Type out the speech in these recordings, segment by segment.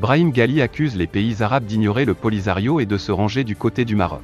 Brahim Ghali accuse les pays arabes d'ignorer le Polisario et de se ranger du côté du Maroc.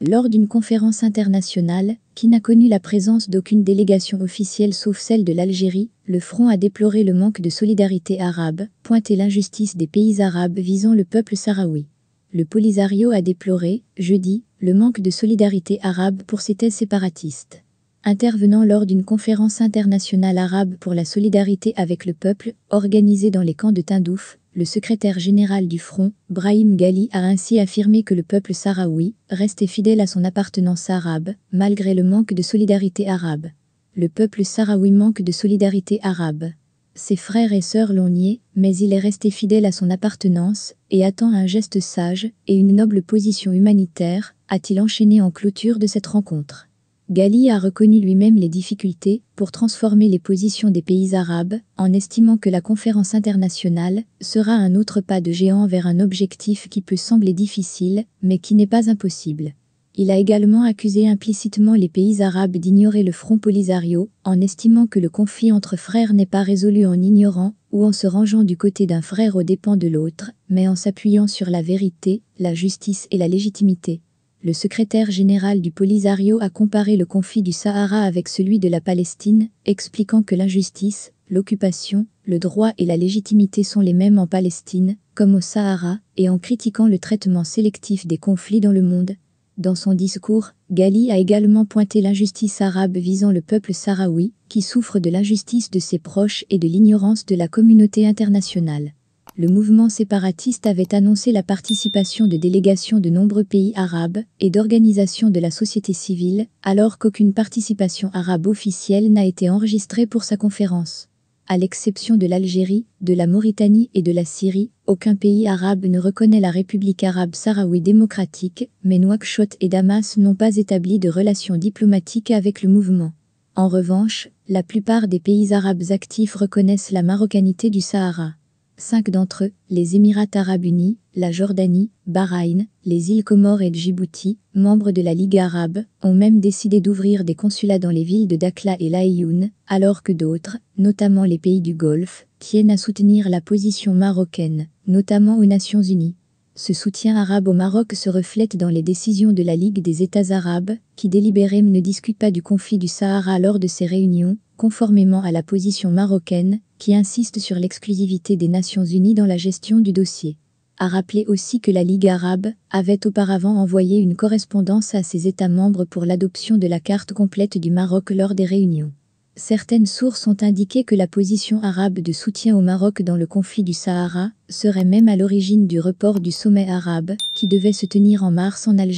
lors d'une conférence internationale, qui n'a connu la présence d'aucune délégation officielle sauf celle de l'Algérie, le Front a déploré le manque de solidarité arabe, pointé l'injustice des pays arabes visant le peuple sahraoui. Le Polisario a déploré, jeudi, le manque de solidarité arabe pour ses thèses séparatistes. Intervenant lors d'une conférence internationale arabe pour la solidarité avec le peuple, organisée dans les camps de Tindouf, le secrétaire général du Front, Brahim Ghali, a ainsi affirmé que le peuple sahraoui restait fidèle à son appartenance arabe, malgré le manque de solidarité arabe. Le peuple sahraoui manque de solidarité arabe. Ses frères et sœurs l'ont nié, mais il est resté fidèle à son appartenance et attend un geste sage et une noble position humanitaire, a-t-il enchaîné en clôture de cette rencontre. Gali a reconnu lui-même les difficultés pour transformer les positions des pays arabes, en estimant que la conférence internationale sera un autre pas de géant vers un objectif qui peut sembler difficile, mais qui n'est pas impossible. Il a également accusé implicitement les pays arabes d'ignorer le front Polisario, en estimant que le conflit entre frères n'est pas résolu en ignorant ou en se rangeant du côté d'un frère aux dépens de l'autre, mais en s'appuyant sur la vérité, la justice et la légitimité le secrétaire général du Polisario a comparé le conflit du Sahara avec celui de la Palestine, expliquant que l'injustice, l'occupation, le droit et la légitimité sont les mêmes en Palestine, comme au Sahara, et en critiquant le traitement sélectif des conflits dans le monde. Dans son discours, Ghali a également pointé l'injustice arabe visant le peuple sahraoui, qui souffre de l'injustice de ses proches et de l'ignorance de la communauté internationale le mouvement séparatiste avait annoncé la participation de délégations de nombreux pays arabes et d'organisations de la société civile, alors qu'aucune participation arabe officielle n'a été enregistrée pour sa conférence. À l'exception de l'Algérie, de la Mauritanie et de la Syrie, aucun pays arabe ne reconnaît la République arabe sahraoui démocratique, mais Nouakchott et Damas n'ont pas établi de relations diplomatiques avec le mouvement. En revanche, la plupart des pays arabes actifs reconnaissent la marocanité du Sahara. Cinq d'entre eux, les Émirats arabes unis, la Jordanie, Bahreïn, les îles Comores et Djibouti, membres de la Ligue arabe, ont même décidé d'ouvrir des consulats dans les villes de Dakhla et Laïoun, alors que d'autres, notamment les pays du Golfe, tiennent à soutenir la position marocaine, notamment aux Nations unies. Ce soutien arabe au Maroc se reflète dans les décisions de la Ligue des États arabes, qui délibérément ne discute pas du conflit du Sahara lors de ses réunions, conformément à la position marocaine, qui insiste sur l'exclusivité des Nations Unies dans la gestion du dossier, a rappelé aussi que la Ligue arabe avait auparavant envoyé une correspondance à ses États membres pour l'adoption de la carte complète du Maroc lors des réunions. Certaines sources ont indiqué que la position arabe de soutien au Maroc dans le conflit du Sahara serait même à l'origine du report du sommet arabe qui devait se tenir en mars en Algérie.